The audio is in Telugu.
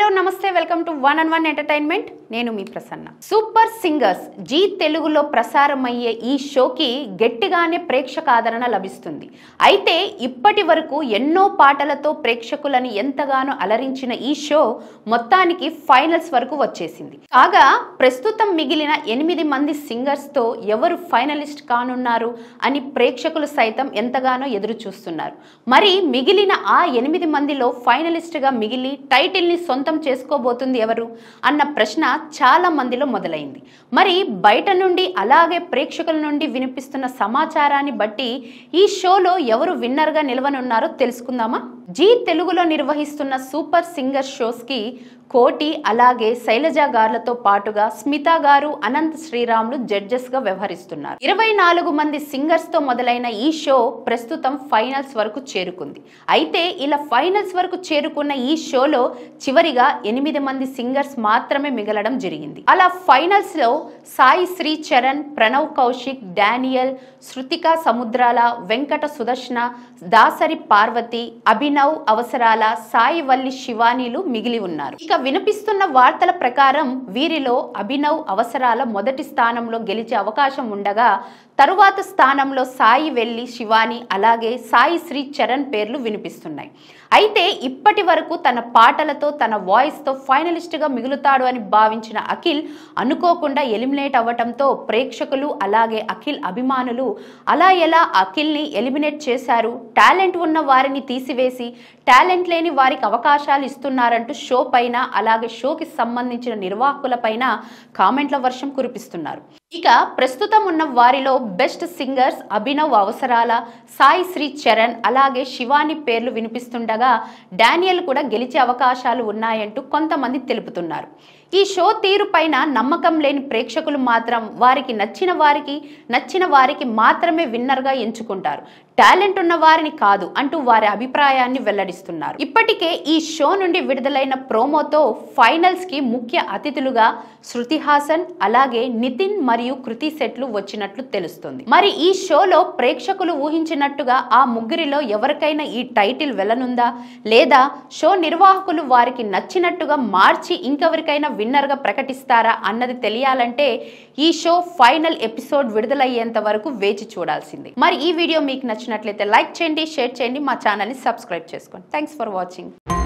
హలో నమస్తే welcome to one and one entertainment నేను మీ ప్రసన్న సూపర్ సింగర్స్ జీ తెలుగులో ప్రసారమయ్యే ఈ షోకి గట్టిగానే ప్రేక్షక ఆదరణ లభిస్తుంది అయితే ఇప్పటి వరకు ఎన్నో పాటలతో ప్రేక్షకులని ఎంతగానో అలరించిన ఈ షో మొత్తానికి ఫైనల్స్ వరకు వచ్చేసింది కాగా ప్రస్తుతం మిగిలిన ఎనిమిది మంది సింగర్స్తో ఎవరు ఫైనలిస్ట్ కానున్నారు అని ప్రేక్షకులు సైతం ఎంతగానో ఎదురు చూస్తున్నారు మరి మిగిలిన ఆ ఎనిమిది మందిలో ఫైనలిస్ట్గా మిగిలి టైటిల్ని సొంతం చేసుకోబోతుంది ఎవరు అన్న ప్రశ్న చాలా మందిలో మొదలైంది మరి బయట నుండి అలాగే ప్రేక్షకుల నుండి వినిపిస్తున్న సమాచారాన్ని బట్టి ఈ షోలో ఎవరు విన్నర్గా నిలవనున్నారో తెలుసుకుందామా జీ తెలుగులో నిర్వహిస్తున్న సూపర్ సింగర్ షోస్కి కోటి అలాగే శైలజ గారులతో పాటుగా స్మిత గారు అనంత్ శ్రీరాములు జడ్జెస్ గా వ్యవహరిస్తున్నారు ఇరవై నాలుగు మంది సింగర్స్ తో మొదలైన ఈ షో ప్రస్తుతం ఫైనల్స్ వరకు చేరుకుంది అయితే ఇలా ఫైనల్స్ వరకు చేరుకున్న ఈ షోలో చివరిగా ఎనిమిది మంది సింగర్స్ మాత్రమే మిగలడం జరిగింది అలా ఫైనల్స్ లో సాయి శ్రీ చరణ్ ప్రణవ్ కౌశిక్ డానియల్ శృతిక సముద్రాల వెంకట సుదర్శన దాసరి పార్వతి అభిన అభినవ్ అవసరాల సాయివల్లి శివానీలు మిగిలి ఉన్నారు ఇక వినిపిస్తున్న వార్తల ప్రకారం వీరిలో అభినవ్ అవసరాల మొదటి స్థానంలో గెలిచే అవకాశం ఉండగా తరువాత స్థానంలో సాయి వెళ్లి శివాని అలాగే సాయి శ్రీ చరణ్ పేర్లు వినిపిస్తున్నాయి అయితే ఇప్పటి వరకు తన పాటలతో తన వాయిస్తో ఫైనలిస్ట్గా మిగులుతాడు అని భావించిన అఖిల్ అనుకోకుండా ఎలిమినేట్ అవ్వటంతో ప్రేక్షకులు అలాగే అఖిల్ అభిమానులు అలా ఎలా అఖిల్ని ఎలిమినేట్ చేశారు టాలెంట్ ఉన్న వారిని తీసివేసి టాలెంట్ లేని వారికి అవకాశాలు ఇస్తున్నారంటూ షో పైన అలాగే షోకి సంబంధించిన నిర్వాహకులపైన కామెంట్ల వర్షం కురిపిస్తున్నారు ఇక ప్రస్తుతం ఉన్న వారిలో బెస్ట్ సింగర్స్ అభినవ్ అవసరాల సాయి శ్రీ చరణ్ అలాగే శివాని పేర్లు వినిపిస్తుండగా డానియల్ కూడా గెలిచే అవకాశాలు ఉన్నాయంటూ కొంతమంది తెలుపుతున్నారు ఈ షో తీరు పైన నమ్మకం లేని ప్రేక్షకులు మాత్రం వారికి నచ్చిన వారికి నచ్చిన వారికి మాత్రమే విన్నర్గా ఎంచుకుంటారు టాలెంట్ ఉన్న వారిని కాదు అంటూ వారి అభిప్రాయాన్ని వెల్లడిస్తున్నారు ఇప్పటికే ఈ షో నుండి విడుదలైన ప్రోమోతో ఫైనల్స్కి ముఖ్య అతిథులుగా శృతి హాసన్ అలాగే నితిన్ మరియు కృతి సెట్లు వచ్చినట్లు తెలుస్తుంది మరి ఈ షోలో ప్రేక్షకులు ఊహించినట్టుగా ఆ ముగ్గురిలో ఎవరికైనా ఈ టైటిల్ వెళ్ళనుందా లేదా షో నిర్వాహకులు వారికి నచ్చినట్టుగా మార్చి ఇంకెవరికైనా విన్నర్గా ప్రకటిస్తారా అన్నది తెలియాలంటే ఈ షో ఫైనల్ ఎపిసోడ్ విడుదలయ్యేంత వరకు వేచి చూడాల్సింది మరి ఈ వీడియో మీకు నచ్చినట్లయితే లైక్ చేయండి షేర్ చేయండి మా ఛానల్ని సబ్స్క్రైబ్ చేసుకోండి థ్యాంక్స్ ఫర్ వాచింగ్